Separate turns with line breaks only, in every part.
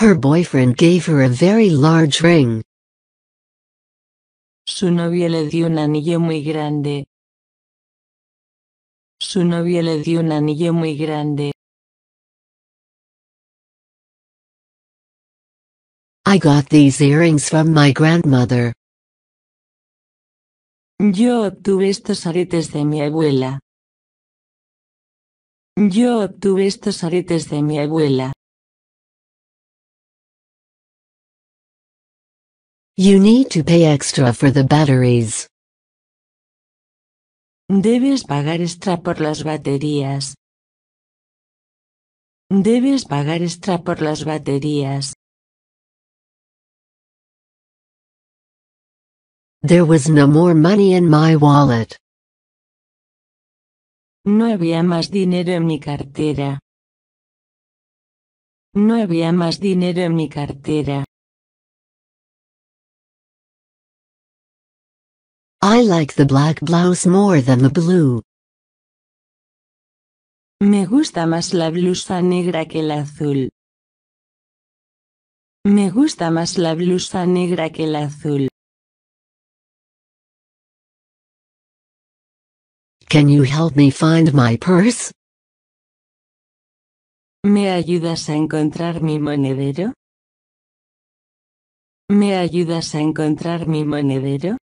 Her boyfriend gave her a very large ring. Su novio le dio un anillo muy grande. Su novio le dio un anillo muy grande. I got these earrings from my grandmother. Yo obtuve estos aretes de mi abuela. Yo obtuve estos aretes de mi abuela. You need to pay extra for the batteries. Debes pagar extra por las baterías. Debes pagar extra por las baterías. There was no more money in my wallet. No había más dinero en mi cartera. No había más dinero en mi cartera. I like the black blouse more than the blue. Me gusta más la blusa negra que el azul. Me gusta más la blusa negra que el azul. Can you help me find my purse? ¿Me ayudas a encontrar mi monedero? ¿Me ayudas a encontrar mi monedero?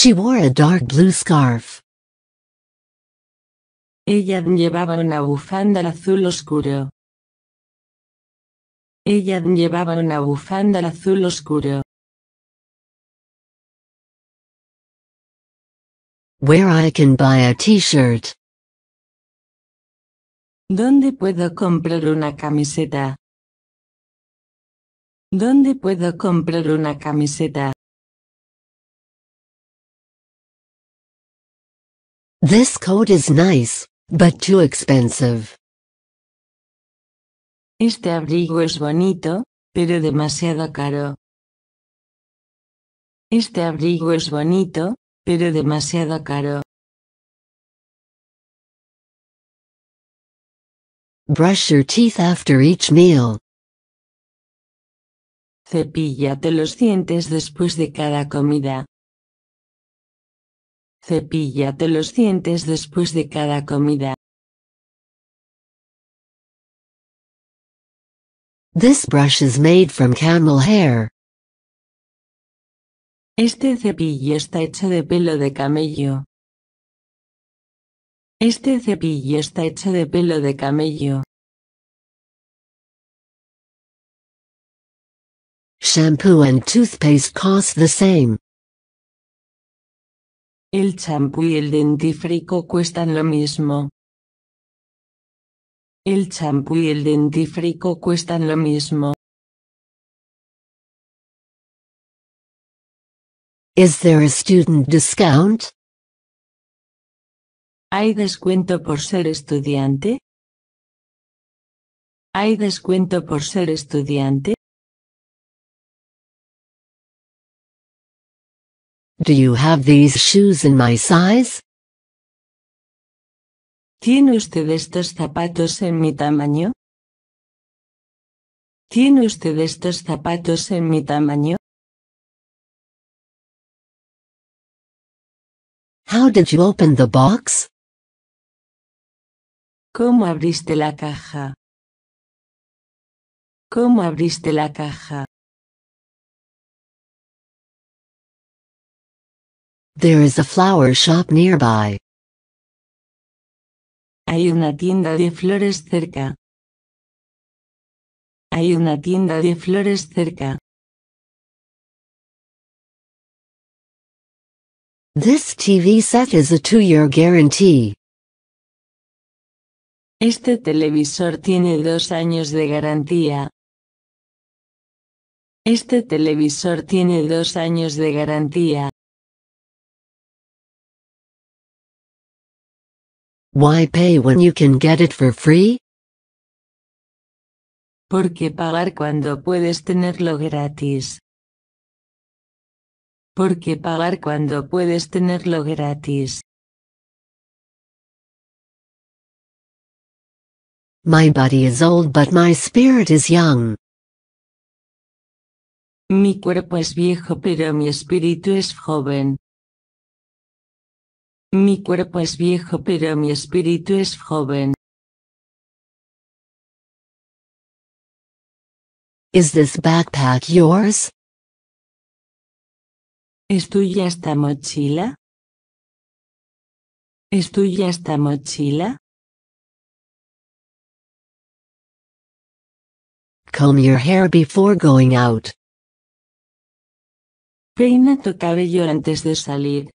She wore a dark blue scarf. Ella llevaba una bufanda azul oscuro. Ella llevaba una bufanda azul oscuro. Where I can buy a t-shirt. ¿Dónde puedo comprar una camiseta? ¿Dónde puedo comprar una camiseta? This coat is nice, but too expensive. Este abrigo es bonito, pero demasiado caro. Este abrigo es bonito, pero demasiado caro. Brush your teeth after each meal. Cepíllate los dientes después de cada comida te los dientes después de cada comida. This brush is made from camel hair. Este cepillo está hecho de pelo de camello. Este cepillo está hecho de pelo de camello. Shampoo and toothpaste cost the same. El champú y el dentífrico cuestan lo mismo. El champú y el dentífrico cuestan lo mismo. Is there a student discount? ¿Hay descuento por ser estudiante? ¿Hay descuento por ser estudiante? do you have these shoes in my size? ¿Tiene usted estos zapatos en mi tamaño? ¿Tiene usted estos zapatos en mi tamaño? How did you open the box? ¿Cómo abriste la caja? ¿Cómo abriste la caja? There is a flower shop nearby. Hay una tienda de flores cerca. Hay una tienda de flores cerca. This TV set is a two-year guarantee. Este televisor tiene dos años de garantía. Este televisor tiene dos años de garantía. Why pay when you can get it for free? ¿Por qué pagar cuando puedes tenerlo gratis? ¿Por qué pagar cuando puedes tenerlo gratis? My body is old but my spirit is young. Mi cuerpo es viejo pero mi espíritu es joven. Mi cuerpo es viejo pero mi espíritu es joven. Is this backpack yours? ¿Es tuya esta mochila? ¿Es tuya esta mochila? Comb your hair before going out. Peina tu cabello antes de salir.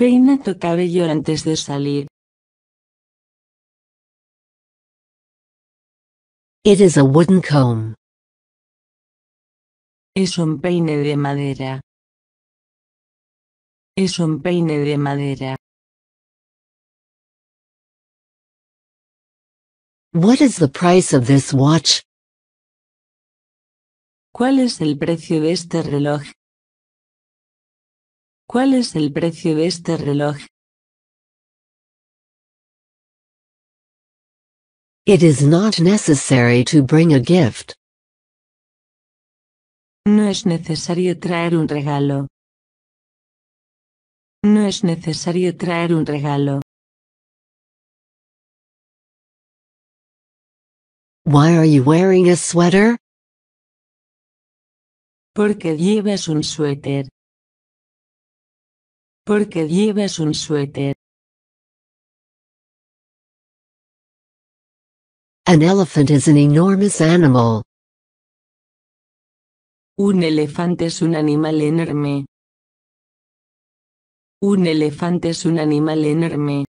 Peina tu cabello antes de salir. It is a wooden comb. Es un peine de madera. Es un peine de madera. What is the price of this watch? ¿Cuál es el precio de este reloj? ¿Cuál es el precio de este reloj? It is not necessary to bring a gift. No es necesario traer un regalo. No es necesario traer un regalo. Why are you wearing a sweater? Porque llevas un suéter. Porque llevas un suéter. An elephant is an enormous animal. Un elefante es un animal enorme. Un elefante es un animal enorme.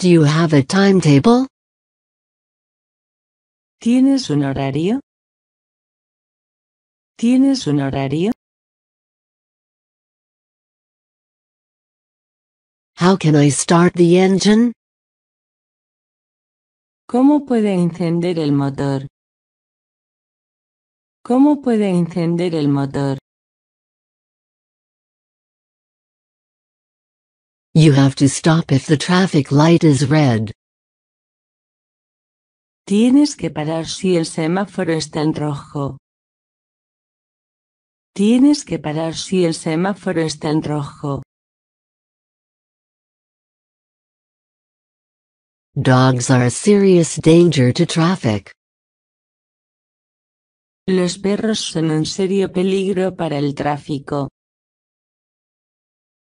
Do you have a timetable? ¿Tienes un horario? ¿Tienes un horario? How can I start the engine? ¿Cómo puede encender el motor? ¿Cómo puede encender el motor? You have to stop if the traffic light is red. Tienes que parar si el semáforo está en rojo. Tienes que parar si el semáforo está en rojo. Dogs are a serious danger to traffic. Los perros son un serio peligro para el tráfico.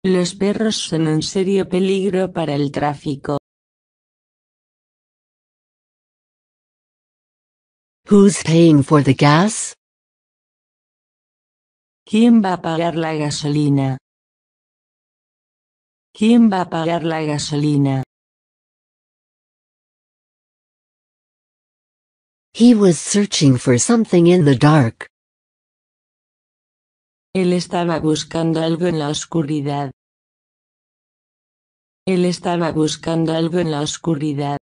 Los perros son un serio peligro para el tráfico. Who's paying for the gas? ¿Quién va a pagar la gasolina? ¿Quién va a pagar la gasolina? He was searching for something in the dark. Él estaba buscando algo en la oscuridad. Él estaba buscando algo en la oscuridad.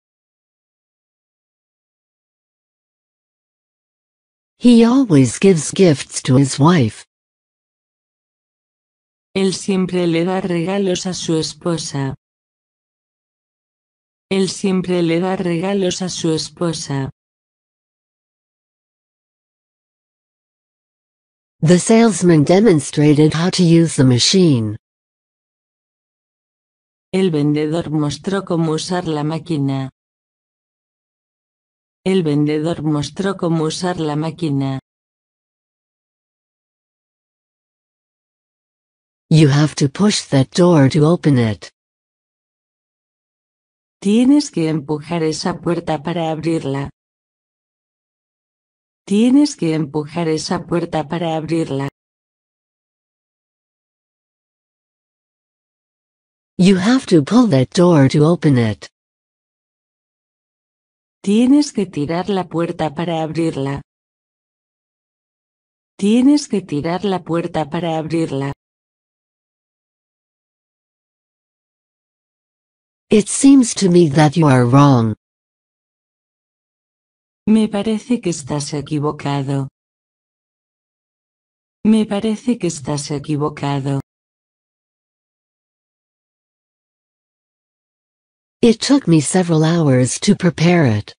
He always gives gifts to his wife. Él siempre le da regalos a su esposa. Él siempre le da regalos a su esposa. The salesman demonstrated how to use the machine. El vendedor mostró cómo usar la máquina. El vendedor mostró cómo usar la máquina. You have to push that door to open it. Tienes que empujar esa puerta para abrirla. Tienes que empujar esa puerta para abrirla. You have to pull that door to open it. Tienes que tirar la puerta para abrirla. Tienes que tirar la puerta para abrirla. It seems to me that you are wrong. Me parece que estás equivocado. Me parece que estás equivocado. It took me several hours to prepare it.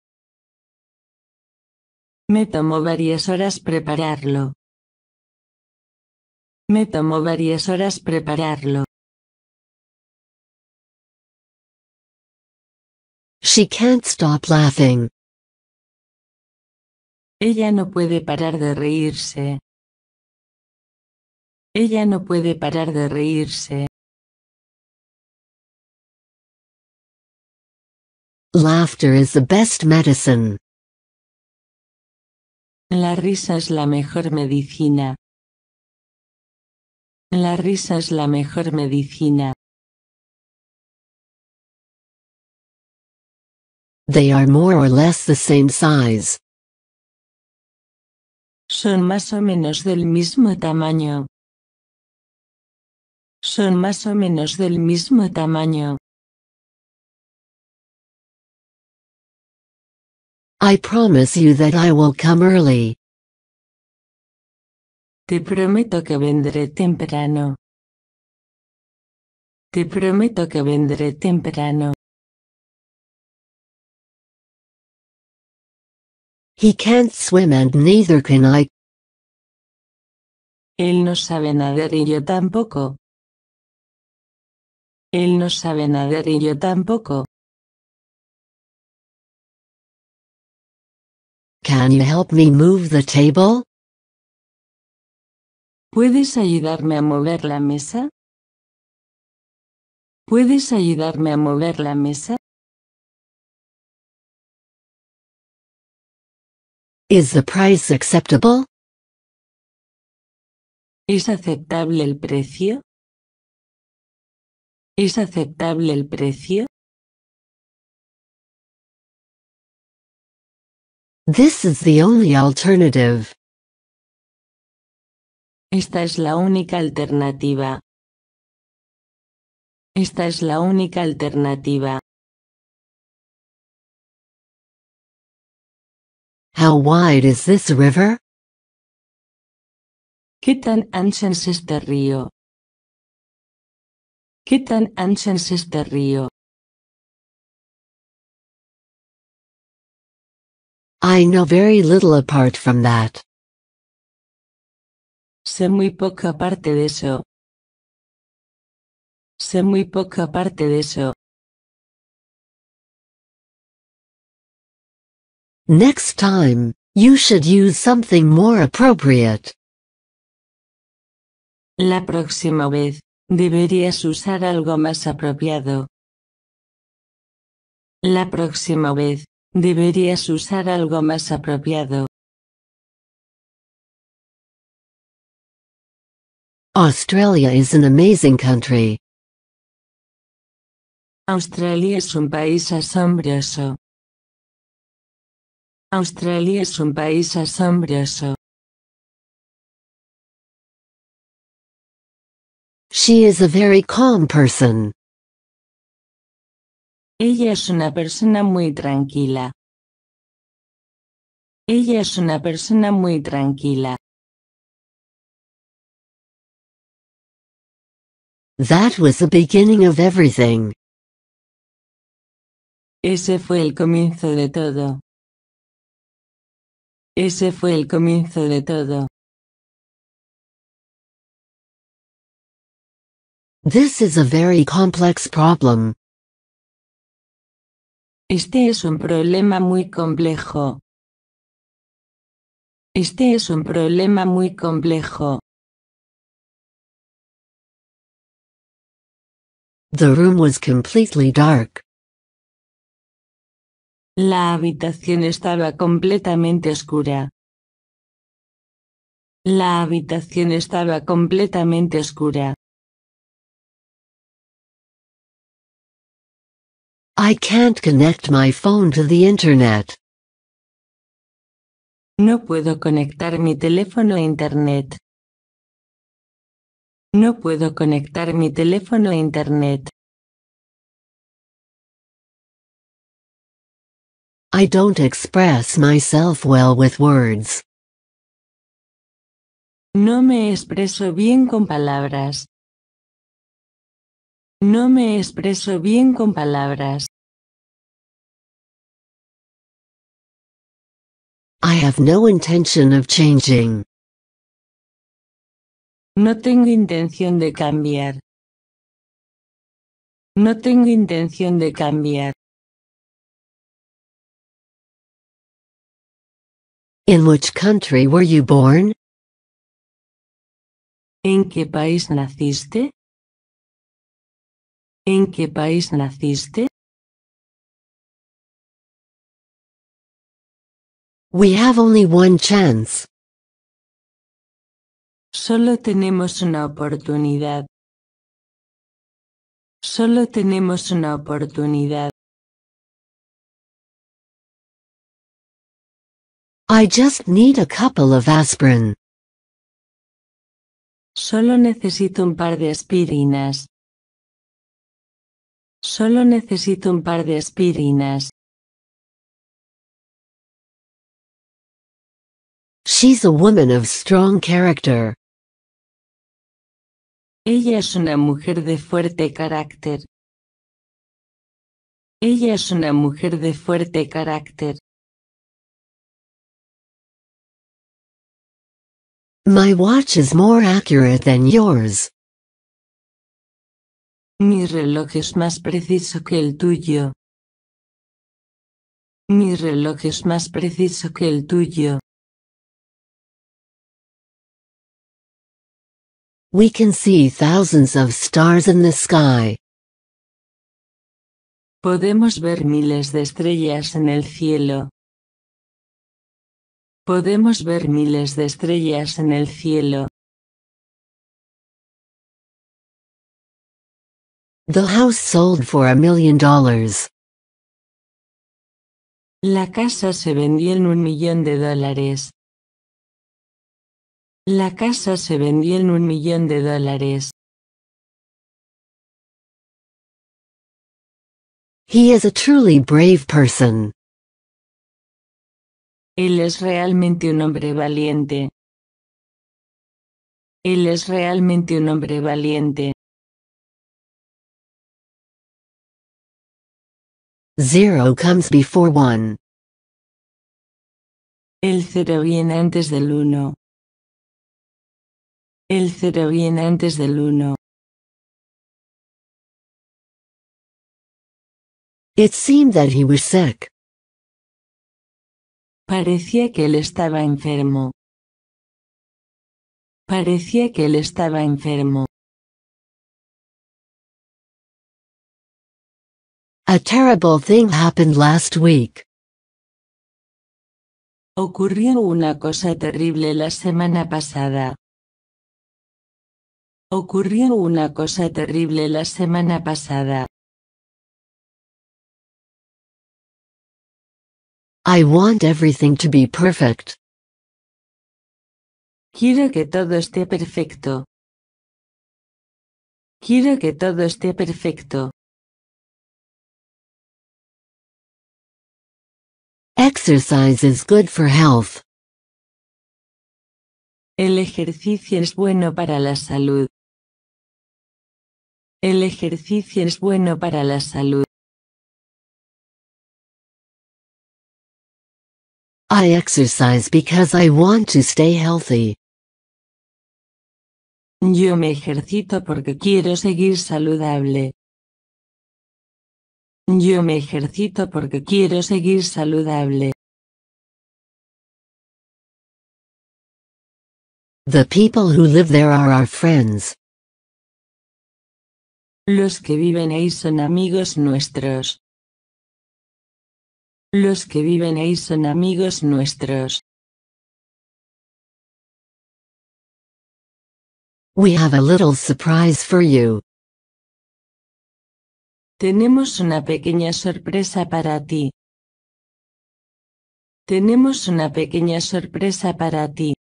Me tomó varias horas prepararlo. Me tomó varias horas prepararlo. She can't stop laughing. Ella no puede parar de reírse. Ella no puede parar de reírse. Laughter is the best medicine. La risa es la mejor medicina. La risa es la mejor medicina. They are more or less the same size. Son más o menos del mismo tamaño. Son más o menos del mismo tamaño. I promise you that I will come early. Te prometo que vendré temprano. Te prometo que vendré temprano. He can't swim and neither can I. Él no sabe nadar y yo tampoco. Él no sabe nadar y yo tampoco. Can you help me move the table? ¿Puedes ayudarme a mover la mesa? ¿Puedes ayudarme a mover la mesa? Is the price acceptable? ¿Es aceptable el precio? ¿Es aceptable el precio? This is the only alternative. Esta es la única alternativa. Esta es la única alternativa. How wide is this river? ¿Qué tan es este río? ¿Qué tan es este río? I know very little apart from that. Sé muy poco aparte de eso. Sé muy poco aparte de eso. Next time, you should use something more appropriate. La próxima vez, deberías usar algo más apropiado. La próxima vez, deberías usar algo más apropiado. Australia is an amazing country. Australia es un país asombroso. Australia es un país asombroso. She is a very calm person. Ella es una persona muy tranquila. Ella es una persona muy tranquila. That was the beginning of everything. Ese fue el comienzo de todo. Ese fue el comienzo de todo. This is a very complex problem. Este es un problema muy complejo. Este es un problema muy complejo. The room was completely dark. La habitación estaba completamente oscura. La habitación estaba completamente oscura. I can't connect my phone to the internet. No puedo conectar mi teléfono a internet. No puedo conectar mi teléfono a internet. I don't express myself well with words. No me expreso bien con palabras. No me expreso bien con palabras. I have no intention of changing. No tengo intención de cambiar. No tengo intención de cambiar. In which country were you born? ¿En qué país naciste? ¿En qué país naciste? We have only one chance. Solo tenemos una oportunidad. Solo tenemos una oportunidad. I just need a couple of aspirin. Solo necesito un par de aspirinas. Solo necesito un par de aspirinas. She's a woman of strong character. Ella es una mujer de fuerte carácter. Ella es una mujer de fuerte carácter. My watch is more accurate than yours. Mi reloj es más preciso que el tuyo. Mi reloj es más preciso que el tuyo. We can see thousands of stars in the sky. Podemos ver miles de estrellas en el cielo. Podemos ver miles de estrellas en el cielo. The house sold for a million dollars. La casa se vendió en un millón de dólares. La casa se vendió en un millón de dólares. He is a truly brave person. Él es realmente un hombre valiente. Él es realmente un hombre valiente. Zero comes before one. El cero viene antes del uno. El cero viene antes del uno. It seemed that he was sick. Parecía que él estaba enfermo. Parecía que él estaba enfermo. A terrible thing happened last week. Ocurrió una cosa terrible la semana pasada. Ocurrió una cosa terrible la semana pasada. I want everything to be perfect. Quiero que todo esté perfecto. Quiero que todo esté perfecto. Exercise is good for health. El ejercicio es bueno para la salud. El ejercicio es bueno para la salud. I exercise because I want to stay healthy. Yo me ejercito porque quiero seguir saludable. Yo me ejercito porque quiero seguir saludable. The people who live there are our friends. Los que viven ahí son amigos nuestros. Los que viven ahí son amigos nuestros. We have a little surprise for you. Tenemos una pequeña sorpresa para ti. Tenemos una pequeña sorpresa para ti.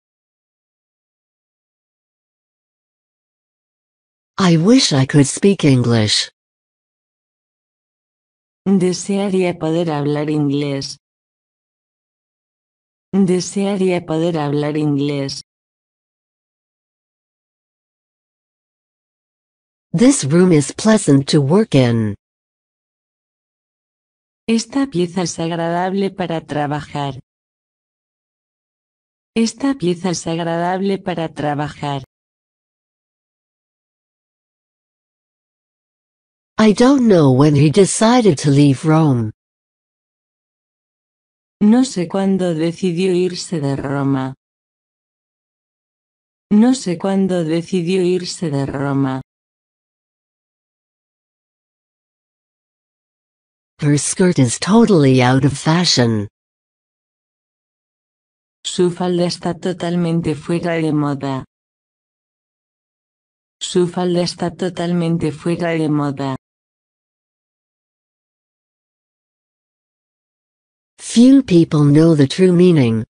I wish I could speak English. Desearía poder hablar inglés. Desearía poder hablar inglés. This room is pleasant to work in. Esta pieza es agradable para trabajar. Esta pieza es agradable para trabajar. I don't know when he decided to leave Rome. No sé cuándo decidió irse de Roma. No sé cuándo decidió irse de Roma. Her skirt is totally out of fashion. Su falda está totalmente fuera de moda. Su falda está totalmente fuera de moda. Few people know the true meaning.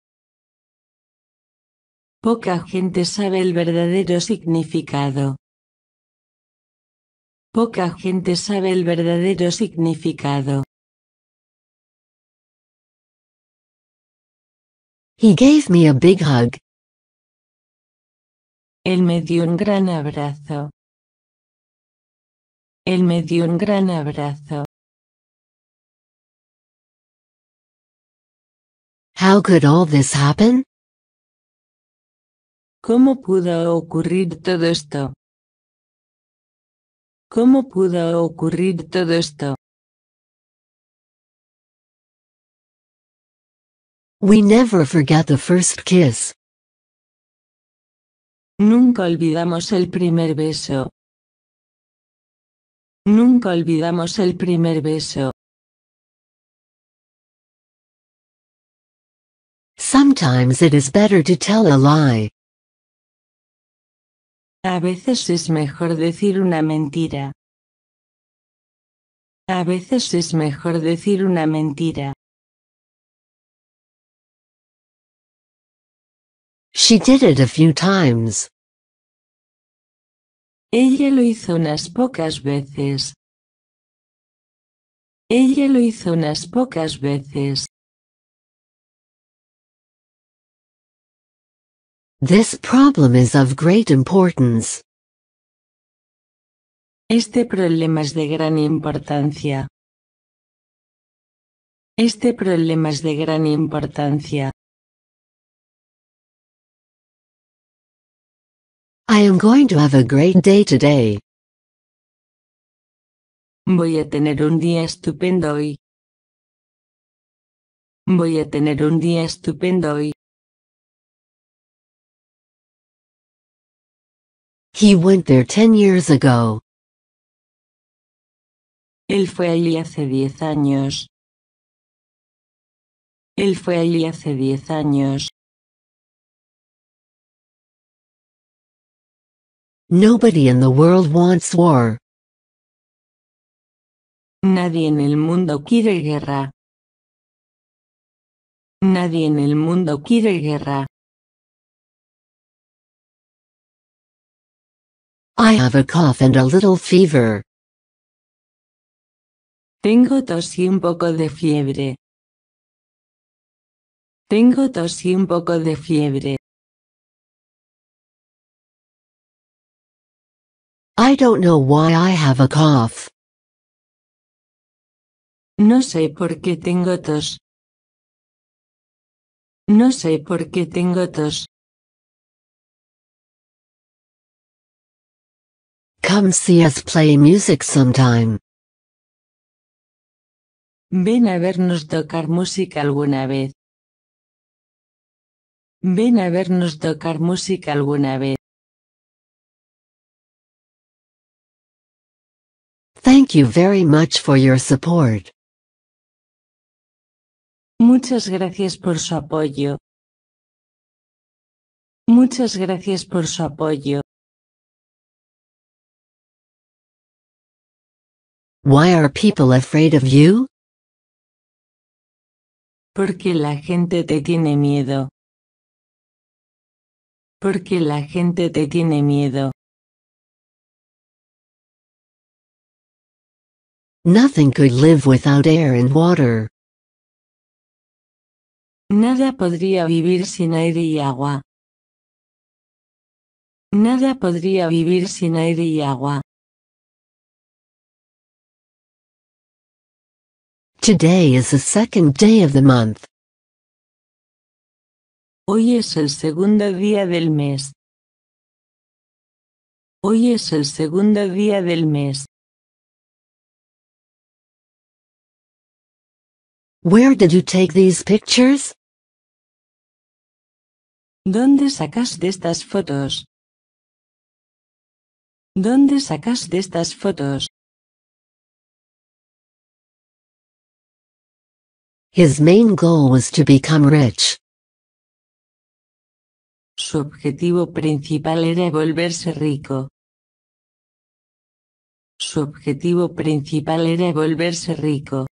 Poca gente sabe el verdadero significado. Poca gente sabe el verdadero significado. He gave me a big hug. Él me dio un gran abrazo. Él me dio un gran abrazo. How could all this happen? ¿Cómo pudo ocurrir todo esto? ¿Cómo pudo ocurrir todo esto? We never forget the first kiss. Nunca olvidamos el primer beso. Nunca olvidamos el primer beso. Sometimes it is better to tell a lie. A veces es mejor decir una mentira. A veces es mejor decir una mentira. She did it a few times. Ella lo hizo unas pocas veces. Ella lo hizo unas pocas veces. This problem is of great importance. Este problema es de gran importancia. Este problema es de gran importancia. I am going to have a great day today. Voy a tener un día estupendo hoy. Voy a tener un día estupendo hoy. He went there 10 years ago. Él fue allí hace 10 años. Él fue allí hace 10 años. Nobody in the world wants war. Nadie en el mundo quiere guerra. Nadie en el mundo quiere guerra. I have a cough and a little fever. Tengo tos y un poco de fiebre. Tengo tos y un poco de fiebre. I don't know why I have a cough. No sé por qué tengo tos. No sé por qué tengo tos. Come see us play music sometime. Ven a vernos tocar música alguna vez. Ven a vernos tocar música alguna vez. Thank you very much for your support. Muchas gracias por su apoyo. Muchas gracias por su apoyo. Why are people afraid of you? Porque la gente te tiene miedo. Porque la gente te tiene miedo. Nothing could live without air and water. Nada podría vivir sin aire y agua. Nada podría vivir sin aire y agua. Today is the second day of the month. Hoy es el segundo día del mes. Hoy es el segundo día del mes. Where did you take these pictures? ¿Dónde sacaste estas fotos? ¿Dónde sacaste estas fotos? His main goal was to become rich. Su objetivo principal era volverse rico. Su objetivo principal era volverse rico.